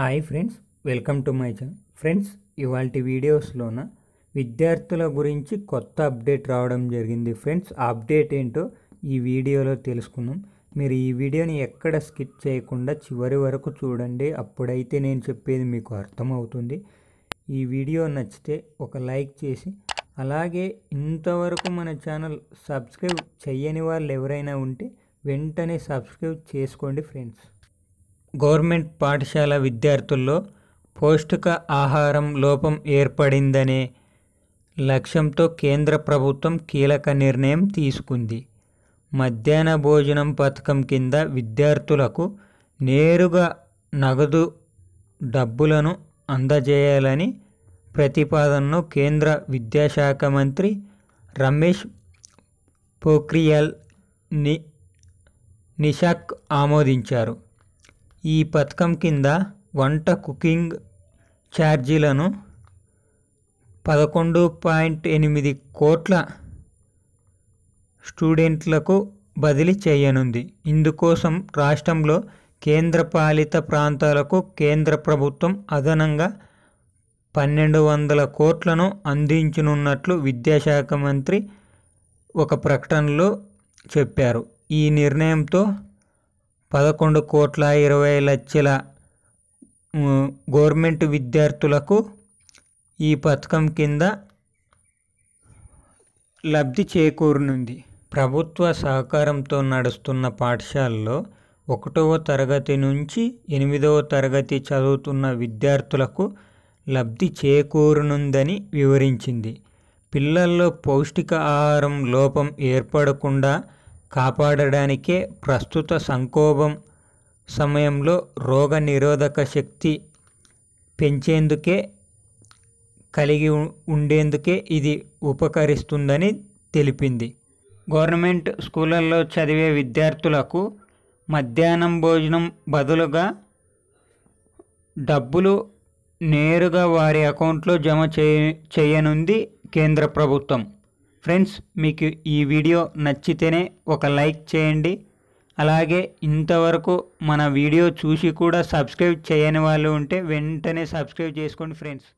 hi friends welcome to my channel friends ఇవాళ వీడియోస్లోన విద్యార్థుల గురించి కొత్త అప్డేట్ రావడం జరిగింది ఫ్రెండ్స్ ఆ అప్డేట్ ఏంటో ఈ వీడియోలో తెలుసుకుందాం మీరు ఈ వీడియోని ఎక్కడ స్కిప్ చేయకుండా చివరి వరకు చూడండి అప్పుడైతే నేను చెప్పేది మీకు అర్థమవుతుంది ఈ వీడియో నచ్చితే ఒక లైక్ చేసి అలాగే ఇంతవరకు మన ఛానల్ సబ్స్క్రైబ్ చేయని వాళ్ళు ఎవరైనా ఉంటే వెంటనే సబ్స్క్రైబ్ చేసుకోండి ఫ్రెండ్స్ గవర్నమెంట్ పాఠశాల విద్యార్థుల్లో పౌష్టిక ఆహారం లోపం ఏర్పడిందనే లక్ష్యంతో కేంద్ర ప్రభుత్వం కీలక నిర్ణయం తీసుకుంది మధ్యాహ్న భోజనం పథకం కింద విద్యార్థులకు నేరుగా నగదు డబ్బులను అందజేయాలని ప్రతిపాదనను కేంద్ర విద్యాశాఖ మంత్రి రమేష్ పోఖ్రియాల్ ని నిషాక్ ఆమోదించారు ఈ పథకం కింద వంట కుకింగ్ ఛార్జీలను పదకొండు పాయింట్ ఎనిమిది కోట్ల స్టూడెంట్లకు బదిలీ చేయనుంది ఇందుకోసం రాష్ట్రంలో కేంద్రపాలిత ప్రాంతాలకు కేంద్ర ప్రభుత్వం అదనంగా పన్నెండు వందల కోట్లను అందించనున్నట్లు విద్యాశాఖ మంత్రి ఒక ప్రకటనలో చెప్పారు ఈ నిర్ణయంతో పదకొండు కోట్ల ఇరవై లక్షల గవర్నమెంట్ విద్యార్థులకు ఈ పథకం కింద లబ్ధి చేకూరనుంది ప్రభుత్వ సహకారంతో నడుస్తున్న పాఠశాలలో ఒకటవ తరగతి నుంచి ఎనిమిదవ తరగతి చదువుతున్న విద్యార్థులకు లబ్ధి చేకూరనుందని వివరించింది పిల్లల్లో పౌష్టిక ఆహారం లోపం ఏర్పడకుండా కాపాడడానికే ప్రస్తుత సంక్షోభం సమయంలో రోగ నిరోధక శక్తి పెంచేందుకే కలిగి ఉండేందుకే ఇది ఉపకరిస్తుందని తెలిపింది గవర్నమెంట్ స్కూళ్ళల్లో చదివే విద్యార్థులకు మధ్యాహ్నం భోజనం బదులుగా డబ్బులు నేరుగా వారి అకౌంట్లో జమ చేయ చేయనుంది కేంద్ర ప్రభుత్వం ఫ్రెండ్స్ మీకు ఈ వీడియో నచ్చితేనే ఒక లైక్ చేయండి అలాగే ఇంతవరకు మన వీడియో చూసి కూడా సబ్స్క్రైబ్ చేయని వాళ్ళు ఉంటే వెంటనే సబ్స్క్రైబ్ చేసుకోండి ఫ్రెండ్స్